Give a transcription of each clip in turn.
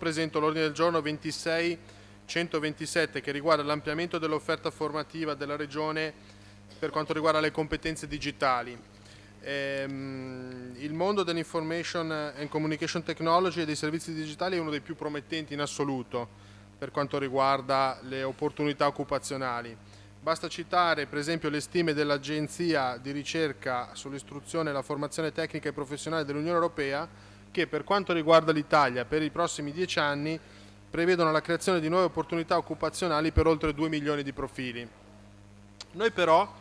Presento l'ordine del giorno 26 127 che riguarda l'ampliamento dell'offerta formativa della Regione per quanto riguarda le competenze digitali. Ehm, il mondo dell'information and communication technology e dei servizi digitali è uno dei più promettenti in assoluto per quanto riguarda le opportunità occupazionali. Basta citare per esempio le stime dell'Agenzia di ricerca sull'istruzione e la formazione tecnica e professionale dell'Unione Europea che per quanto riguarda l'Italia per i prossimi dieci anni prevedono la creazione di nuove opportunità occupazionali per oltre 2 milioni di profili. Noi però,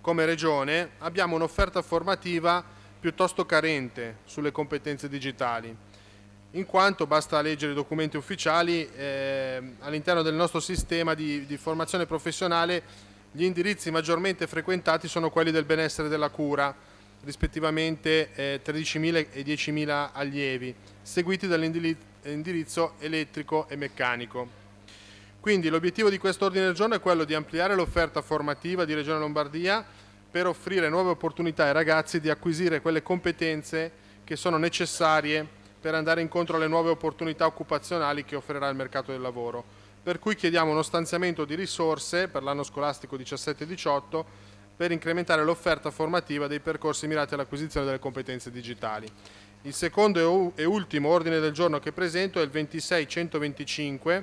come Regione, abbiamo un'offerta formativa piuttosto carente sulle competenze digitali, in quanto basta leggere i documenti ufficiali, eh, all'interno del nostro sistema di, di formazione professionale gli indirizzi maggiormente frequentati sono quelli del benessere e della cura, rispettivamente eh, 13.000 e 10.000 allievi, seguiti dall'indirizzo elettrico e meccanico. Quindi l'obiettivo di questo ordine del giorno è quello di ampliare l'offerta formativa di Regione Lombardia per offrire nuove opportunità ai ragazzi di acquisire quelle competenze che sono necessarie per andare incontro alle nuove opportunità occupazionali che offrirà il mercato del lavoro. Per cui chiediamo uno stanziamento di risorse per l'anno scolastico 17-18 per incrementare l'offerta formativa dei percorsi mirati all'acquisizione delle competenze digitali. Il secondo e ultimo ordine del giorno che presento è il 26.125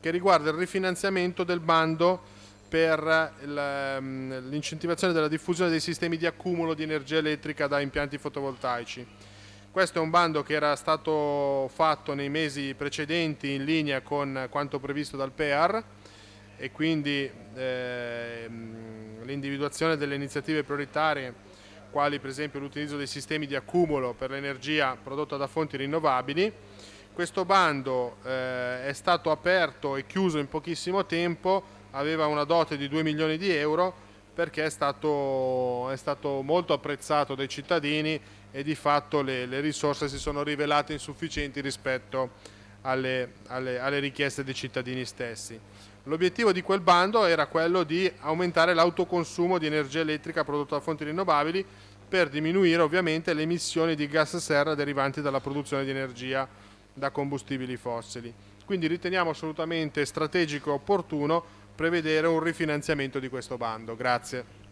che riguarda il rifinanziamento del bando per ehm, l'incentivazione della diffusione dei sistemi di accumulo di energia elettrica da impianti fotovoltaici. Questo è un bando che era stato fatto nei mesi precedenti in linea con quanto previsto dal PEAR e quindi ehm, l'individuazione delle iniziative prioritarie quali per esempio l'utilizzo dei sistemi di accumulo per l'energia prodotta da fonti rinnovabili. Questo bando eh, è stato aperto e chiuso in pochissimo tempo, aveva una dote di 2 milioni di euro perché è stato, è stato molto apprezzato dai cittadini e di fatto le, le risorse si sono rivelate insufficienti rispetto a alle, alle, alle richieste dei cittadini stessi. L'obiettivo di quel bando era quello di aumentare l'autoconsumo di energia elettrica prodotta da fonti rinnovabili per diminuire ovviamente le emissioni di gas serra derivanti dalla produzione di energia da combustibili fossili. Quindi riteniamo assolutamente strategico e opportuno prevedere un rifinanziamento di questo bando. Grazie.